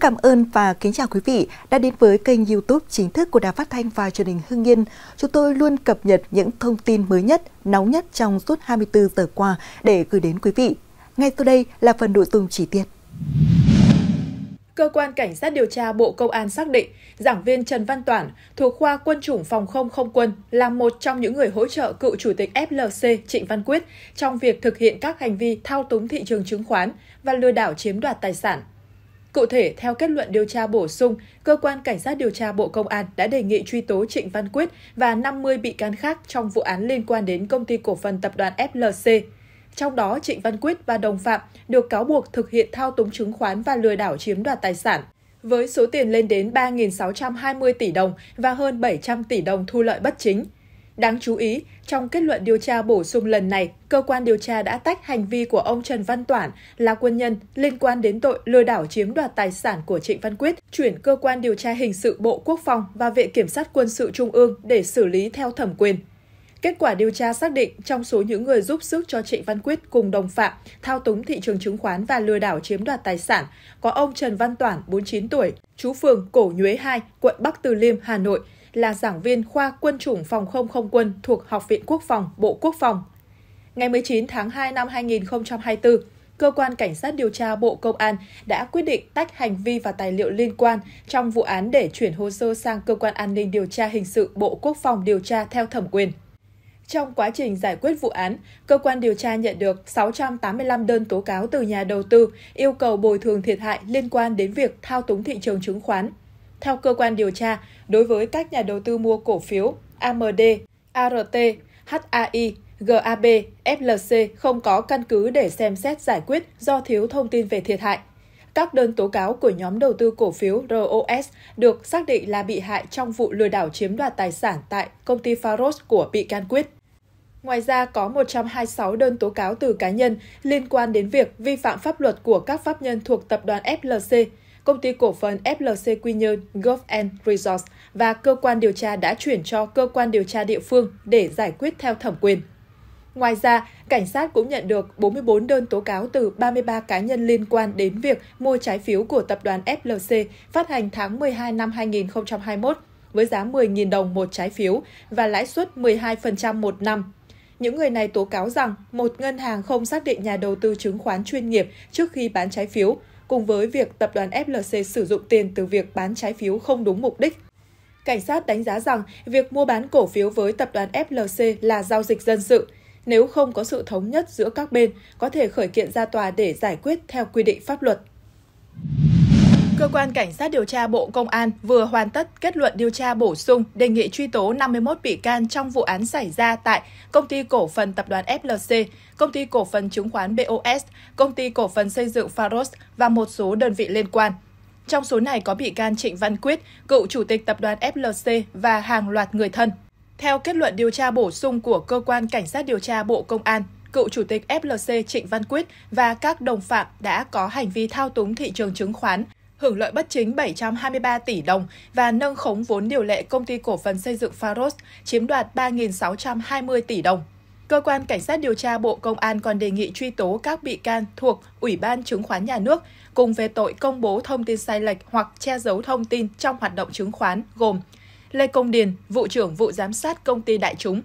cảm ơn và kính chào quý vị đã đến với kênh YouTube chính thức của Đài Phát thanh và Truyền hình Hưng Yên. Chúng tôi luôn cập nhật những thông tin mới nhất, nóng nhất trong suốt 24 giờ qua để gửi đến quý vị. Ngay sau đây là phần nội dung chi tiết. Cơ quan Cảnh sát điều tra Bộ Công an xác định giảng viên Trần Văn Toản thuộc khoa quân chủng phòng không không quân là một trong những người hỗ trợ cựu chủ tịch FLC Trịnh Văn Quyết trong việc thực hiện các hành vi thao túng thị trường chứng khoán và lừa đảo chiếm đoạt tài sản. Cụ thể, theo kết luận điều tra bổ sung, cơ quan cảnh sát điều tra Bộ Công an đã đề nghị truy tố Trịnh Văn Quyết và 50 bị can khác trong vụ án liên quan đến công ty cổ phần tập đoàn FLC. Trong đó, Trịnh Văn Quyết và đồng phạm được cáo buộc thực hiện thao túng chứng khoán và lừa đảo chiếm đoạt tài sản với số tiền lên đến 3.620 tỷ đồng và hơn 700 tỷ đồng thu lợi bất chính. Đáng chú ý, trong kết luận điều tra bổ sung lần này, cơ quan điều tra đã tách hành vi của ông Trần Văn Toản là quân nhân liên quan đến tội lừa đảo chiếm đoạt tài sản của Trịnh Văn Quyết, chuyển cơ quan điều tra hình sự Bộ Quốc phòng và Viện Kiểm sát Quân sự Trung ương để xử lý theo thẩm quyền. Kết quả điều tra xác định trong số những người giúp sức cho Trịnh Văn Quyết cùng đồng phạm thao túng thị trường chứng khoán và lừa đảo chiếm đoạt tài sản có ông Trần Văn Toản, 49 tuổi, chú phường Cổ Nhuế 2, quận Bắc Từ Liêm, Hà Nội, là giảng viên khoa quân chủng phòng không không quân thuộc Học viện Quốc phòng, Bộ Quốc phòng. Ngày 19 tháng 2 năm 2024, Cơ quan Cảnh sát điều tra Bộ Công an đã quyết định tách hành vi và tài liệu liên quan trong vụ án để chuyển hồ sơ sang Cơ quan An ninh điều tra hình sự Bộ Quốc phòng điều tra theo thẩm quyền. Trong quá trình giải quyết vụ án, cơ quan điều tra nhận được 685 đơn tố cáo từ nhà đầu tư yêu cầu bồi thường thiệt hại liên quan đến việc thao túng thị trường chứng khoán, theo cơ quan điều tra, đối với các nhà đầu tư mua cổ phiếu AMD, ART, HAI, GAB, FLC không có căn cứ để xem xét giải quyết do thiếu thông tin về thiệt hại. Các đơn tố cáo của nhóm đầu tư cổ phiếu ROS được xác định là bị hại trong vụ lừa đảo chiếm đoạt tài sản tại công ty Faros của bị can quyết. Ngoài ra, có 126 đơn tố cáo từ cá nhân liên quan đến việc vi phạm pháp luật của các pháp nhân thuộc tập đoàn FLC, công ty cổ phần FLC Quy Nhơn Golf and Resorts và cơ quan điều tra đã chuyển cho cơ quan điều tra địa phương để giải quyết theo thẩm quyền. Ngoài ra, cảnh sát cũng nhận được 44 đơn tố cáo từ 33 cá nhân liên quan đến việc mua trái phiếu của tập đoàn FLC phát hành tháng 12 năm 2021 với giá 10.000 đồng một trái phiếu và lãi suất 12% một năm. Những người này tố cáo rằng một ngân hàng không xác định nhà đầu tư chứng khoán chuyên nghiệp trước khi bán trái phiếu, cùng với việc tập đoàn FLC sử dụng tiền từ việc bán trái phiếu không đúng mục đích. Cảnh sát đánh giá rằng việc mua bán cổ phiếu với tập đoàn FLC là giao dịch dân sự. Nếu không có sự thống nhất giữa các bên, có thể khởi kiện ra tòa để giải quyết theo quy định pháp luật. Cơ quan Cảnh sát điều tra Bộ Công an vừa hoàn tất kết luận điều tra bổ sung đề nghị truy tố 51 bị can trong vụ án xảy ra tại Công ty Cổ phần Tập đoàn FLC, Công ty Cổ phần Chứng khoán BOS, Công ty Cổ phần Xây dựng Faros và một số đơn vị liên quan. Trong số này có bị can Trịnh Văn Quyết, cựu chủ tịch tập đoàn FLC và hàng loạt người thân. Theo kết luận điều tra bổ sung của Cơ quan Cảnh sát điều tra Bộ Công an, cựu chủ tịch FLC Trịnh Văn Quyết và các đồng phạm đã có hành vi thao túng thị trường chứng khoán, hưởng lợi bất chính 723 tỷ đồng và nâng khống vốn điều lệ công ty cổ phần xây dựng Faros chiếm đoạt 3.620 tỷ đồng. Cơ quan Cảnh sát điều tra Bộ Công an còn đề nghị truy tố các bị can thuộc Ủy ban Chứng khoán Nhà nước cùng về tội công bố thông tin sai lệch hoặc che giấu thông tin trong hoạt động chứng khoán gồm Lê Công Điền, Vụ trưởng Vụ Giám sát Công ty Đại chúng,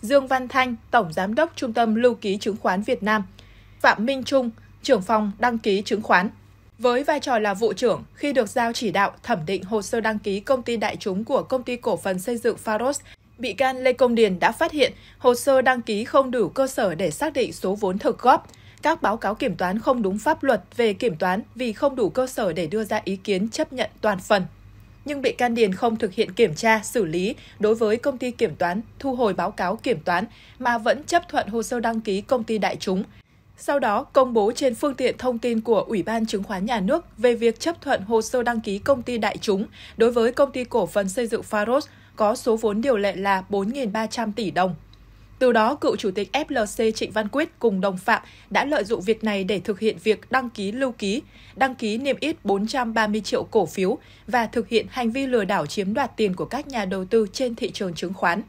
Dương Văn Thanh, Tổng Giám đốc Trung tâm Lưu ký Chứng khoán Việt Nam, Phạm Minh Trung, trưởng phòng đăng ký chứng khoán. Với vai trò là vụ trưởng, khi được giao chỉ đạo thẩm định hồ sơ đăng ký công ty đại chúng của công ty cổ phần xây dựng Faros, bị can Lê Công Điền đã phát hiện hồ sơ đăng ký không đủ cơ sở để xác định số vốn thực góp. Các báo cáo kiểm toán không đúng pháp luật về kiểm toán vì không đủ cơ sở để đưa ra ý kiến chấp nhận toàn phần. Nhưng bị can Điền không thực hiện kiểm tra, xử lý đối với công ty kiểm toán, thu hồi báo cáo kiểm toán mà vẫn chấp thuận hồ sơ đăng ký công ty đại chúng – sau đó công bố trên phương tiện thông tin của Ủy ban Chứng khoán Nhà nước về việc chấp thuận hồ sơ đăng ký công ty đại chúng đối với công ty cổ phần xây dựng Faros có số vốn điều lệ là 4.300 tỷ đồng. Từ đó, cựu chủ tịch FLC Trịnh Văn Quyết cùng đồng phạm đã lợi dụng việc này để thực hiện việc đăng ký lưu ký, đăng ký niêm yết 430 triệu cổ phiếu và thực hiện hành vi lừa đảo chiếm đoạt tiền của các nhà đầu tư trên thị trường chứng khoán.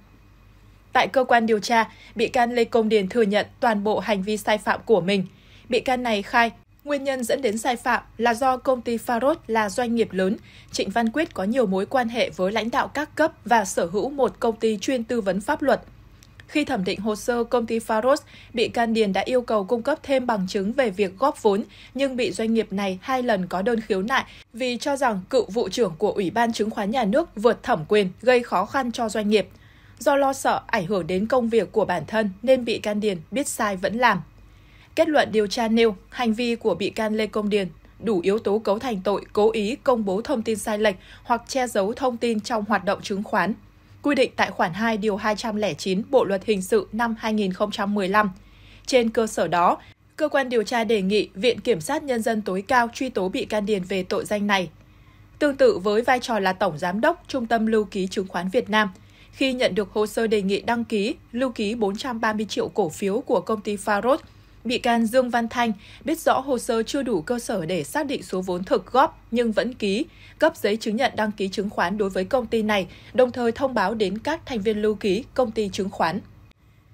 Tại cơ quan điều tra, bị can Lê Công Điền thừa nhận toàn bộ hành vi sai phạm của mình. Bị can này khai Nguyên nhân dẫn đến sai phạm là do công ty faros là doanh nghiệp lớn. Trịnh Văn Quyết có nhiều mối quan hệ với lãnh đạo các cấp và sở hữu một công ty chuyên tư vấn pháp luật. Khi thẩm định hồ sơ công ty Faros, bị can Điền đã yêu cầu cung cấp thêm bằng chứng về việc góp vốn, nhưng bị doanh nghiệp này hai lần có đơn khiếu nại vì cho rằng cựu vụ trưởng của Ủy ban Chứng khoán Nhà nước vượt thẩm quyền gây khó khăn cho doanh nghiệp – Do lo sợ ảnh hưởng đến công việc của bản thân nên bị can Điền biết sai vẫn làm. Kết luận điều tra nêu, hành vi của bị can Lê Công Điền đủ yếu tố cấu thành tội cố ý công bố thông tin sai lệch hoặc che giấu thông tin trong hoạt động chứng khoán. Quy định tại khoản 2 điều 209 Bộ luật hình sự năm 2015. Trên cơ sở đó, cơ quan điều tra đề nghị Viện Kiểm sát Nhân dân tối cao truy tố bị can Điền về tội danh này. Tương tự với vai trò là Tổng Giám đốc Trung tâm Lưu ký Chứng khoán Việt Nam, khi nhận được hồ sơ đề nghị đăng ký, lưu ký 430 triệu cổ phiếu của công ty Faros, bị can Dương Văn Thanh biết rõ hồ sơ chưa đủ cơ sở để xác định số vốn thực góp nhưng vẫn ký, cấp giấy chứng nhận đăng ký chứng khoán đối với công ty này, đồng thời thông báo đến các thành viên lưu ký công ty chứng khoán.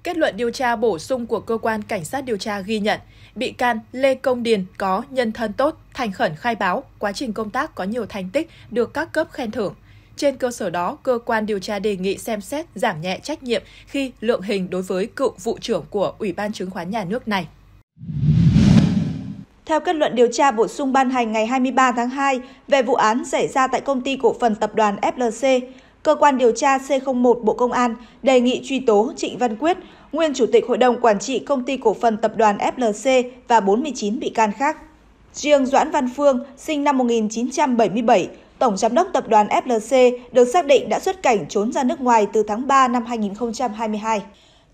Kết luận điều tra bổ sung của cơ quan cảnh sát điều tra ghi nhận, bị can Lê Công Điền có nhân thân tốt, thành khẩn khai báo, quá trình công tác có nhiều thành tích, được các cấp khen thưởng. Trên cơ sở đó, cơ quan điều tra đề nghị xem xét giảm nhẹ trách nhiệm khi lượng hình đối với cựu vụ trưởng của Ủy ban Chứng khoán Nhà nước này. Theo kết luận điều tra bổ sung ban hành ngày 23 tháng 2 về vụ án xảy ra tại công ty cổ phần tập đoàn FLC, cơ quan điều tra C01 Bộ Công an đề nghị truy tố Trịnh Văn Quyết, nguyên chủ tịch hội đồng quản trị công ty cổ phần tập đoàn FLC và 49 bị can khác. Riêng Doãn Văn Phương, sinh năm 1977, Tổng giám đốc tập đoàn FLC được xác định đã xuất cảnh trốn ra nước ngoài từ tháng 3 năm 2022.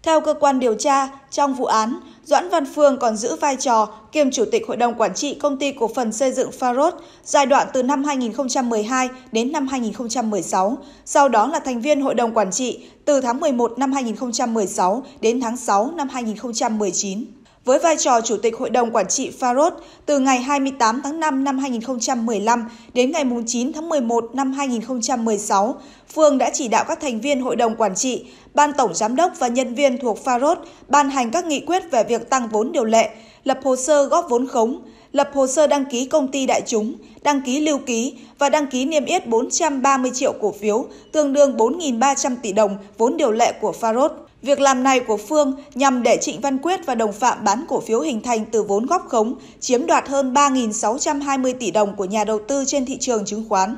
Theo cơ quan điều tra, trong vụ án, Doãn Văn Phương còn giữ vai trò kiêm chủ tịch hội đồng quản trị công ty cổ phần xây dựng Farod giai đoạn từ năm 2012 đến năm 2016, sau đó là thành viên hội đồng quản trị từ tháng 11 năm 2016 đến tháng 6 năm 2019 với vai trò Chủ tịch Hội đồng Quản trị Faros từ ngày 28 tháng 5 năm 2015 đến ngày 9 tháng 11 năm 2016, Phương đã chỉ đạo các thành viên Hội đồng Quản trị, Ban Tổng Giám đốc và nhân viên thuộc Faros ban hành các nghị quyết về việc tăng vốn điều lệ, lập hồ sơ góp vốn khống, lập hồ sơ đăng ký công ty đại chúng, đăng ký lưu ký và đăng ký niêm yết 430 triệu cổ phiếu, tương đương 4.300 tỷ đồng vốn điều lệ của Faros. Việc làm này của Phương nhằm để Trịnh Văn Quyết và đồng phạm bán cổ phiếu hình thành từ vốn góp khống, chiếm đoạt hơn 3.620 tỷ đồng của nhà đầu tư trên thị trường chứng khoán.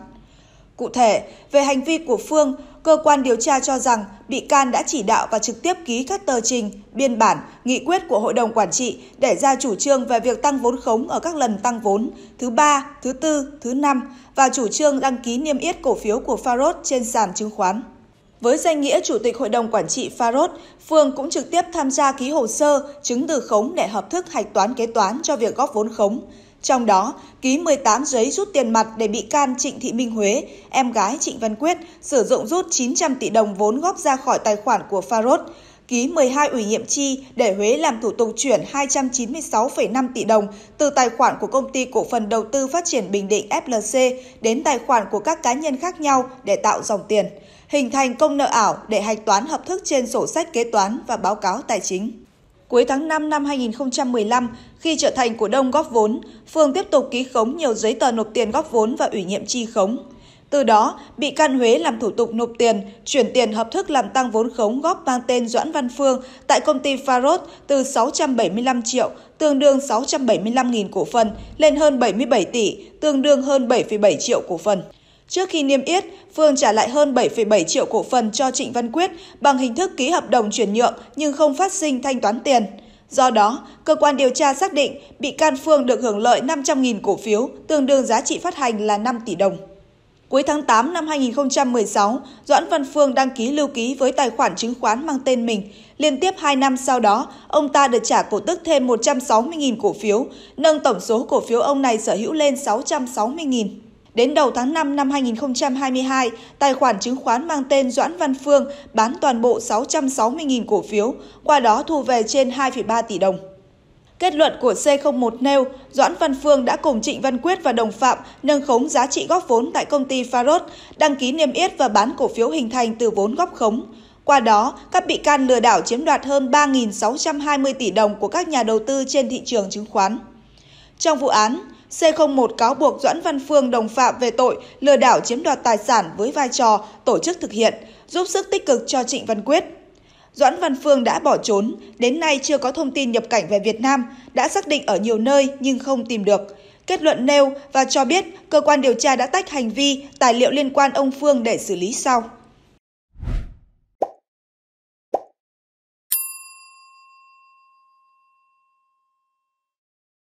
Cụ thể, về hành vi của Phương, cơ quan điều tra cho rằng bị can đã chỉ đạo và trực tiếp ký các tờ trình, biên bản, nghị quyết của hội đồng quản trị để ra chủ trương về việc tăng vốn khống ở các lần tăng vốn thứ ba, thứ tư, thứ năm và chủ trương đăng ký niêm yết cổ phiếu của Farod trên sàn chứng khoán. Với danh nghĩa Chủ tịch Hội đồng Quản trị Farod, Phương cũng trực tiếp tham gia ký hồ sơ, chứng từ khống để hợp thức hạch toán kế toán cho việc góp vốn khống. Trong đó, ký 18 giấy rút tiền mặt để bị can Trịnh Thị Minh Huế, em gái Trịnh Văn Quyết, sử dụng rút 900 tỷ đồng vốn góp ra khỏi tài khoản của Farod ký 12 ủy nhiệm chi để Huế làm thủ tục chuyển 296,5 tỷ đồng từ tài khoản của công ty cổ phần đầu tư phát triển Bình Định FLC đến tài khoản của các cá nhân khác nhau để tạo dòng tiền, hình thành công nợ ảo để hạch toán hợp thức trên sổ sách kế toán và báo cáo tài chính. Cuối tháng 5 năm 2015, khi trở thành cổ đông góp vốn, Phương tiếp tục ký khống nhiều giấy tờ nộp tiền góp vốn và ủy nhiệm chi khống. Từ đó, bị can Huế làm thủ tục nộp tiền, chuyển tiền hợp thức làm tăng vốn khống góp mang tên Doãn Văn Phương tại công ty Farod từ 675 triệu, tương đương 675.000 cổ phần, lên hơn 77 tỷ, tương đương hơn 7,7 triệu cổ phần. Trước khi niêm yết, Phương trả lại hơn 7,7 triệu cổ phần cho Trịnh Văn Quyết bằng hình thức ký hợp đồng chuyển nhượng nhưng không phát sinh thanh toán tiền. Do đó, cơ quan điều tra xác định bị can Phương được hưởng lợi 500.000 cổ phiếu, tương đương giá trị phát hành là 5 tỷ đồng. Cuối tháng 8 năm 2016, Doãn Văn Phương đăng ký lưu ký với tài khoản chứng khoán mang tên mình. Liên tiếp 2 năm sau đó, ông ta được trả cổ tức thêm 160.000 cổ phiếu, nâng tổng số cổ phiếu ông này sở hữu lên 660.000. Đến đầu tháng 5 năm 2022, tài khoản chứng khoán mang tên Doãn Văn Phương bán toàn bộ 660.000 cổ phiếu, qua đó thu về trên 2,3 tỷ đồng. Kết luận của C01 nêu, Doãn Văn Phương đã cùng Trịnh Văn Quyết và đồng phạm nâng khống giá trị góp vốn tại công ty Farod, đăng ký niêm yết và bán cổ phiếu hình thành từ vốn góp khống. Qua đó, các bị can lừa đảo chiếm đoạt hơn 3.620 tỷ đồng của các nhà đầu tư trên thị trường chứng khoán. Trong vụ án, C01 cáo buộc Doãn Văn Phương đồng phạm về tội lừa đảo chiếm đoạt tài sản với vai trò tổ chức thực hiện, giúp sức tích cực cho Trịnh Văn Quyết. Doãn Văn Phương đã bỏ trốn, đến nay chưa có thông tin nhập cảnh về Việt Nam, đã xác định ở nhiều nơi nhưng không tìm được. Kết luận nêu và cho biết cơ quan điều tra đã tách hành vi, tài liệu liên quan ông Phương để xử lý sau.